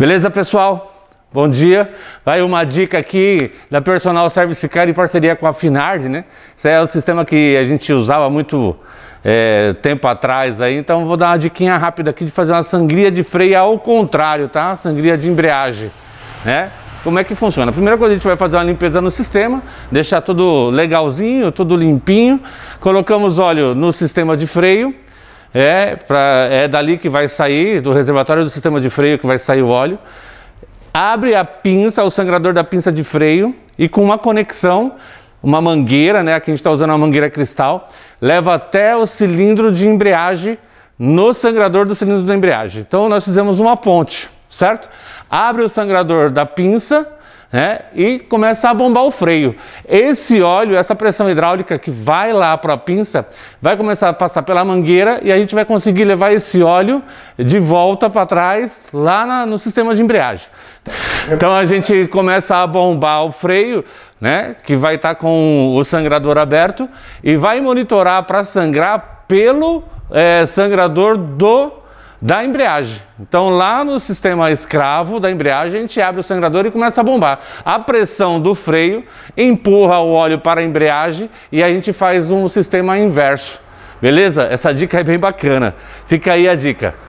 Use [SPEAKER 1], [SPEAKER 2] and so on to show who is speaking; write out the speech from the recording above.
[SPEAKER 1] Beleza, pessoal? Bom dia. Vai uma dica aqui da Personal Service Car em parceria com a Finard, né? Esse é o sistema que a gente usava muito é, tempo atrás aí. Então vou dar uma diquinha rápida aqui de fazer uma sangria de freio ao contrário, tá? Sangria de embreagem, né? Como é que funciona? A primeira coisa, a gente vai fazer uma limpeza no sistema, deixar tudo legalzinho, tudo limpinho. Colocamos óleo no sistema de freio. É, pra, é dali que vai sair, do reservatório do sistema de freio que vai sair o óleo. Abre a pinça, o sangrador da pinça de freio e com uma conexão, uma mangueira, né? Aqui a gente está usando uma mangueira cristal, leva até o cilindro de embreagem no sangrador do cilindro da embreagem. Então nós fizemos uma ponte, certo? Abre o sangrador da pinça né? E começa a bombar o freio. Esse óleo, essa pressão hidráulica que vai lá para a pinça, vai começar a passar pela mangueira e a gente vai conseguir levar esse óleo de volta para trás lá na, no sistema de embreagem. Então a gente começa a bombar o freio, né? Que vai estar tá com o sangrador aberto e vai monitorar para sangrar pelo é, sangrador do da embreagem. Então, lá no sistema escravo da embreagem, a gente abre o sangrador e começa a bombar. A pressão do freio empurra o óleo para a embreagem e a gente faz um sistema inverso. Beleza? Essa dica é bem bacana. Fica aí a dica.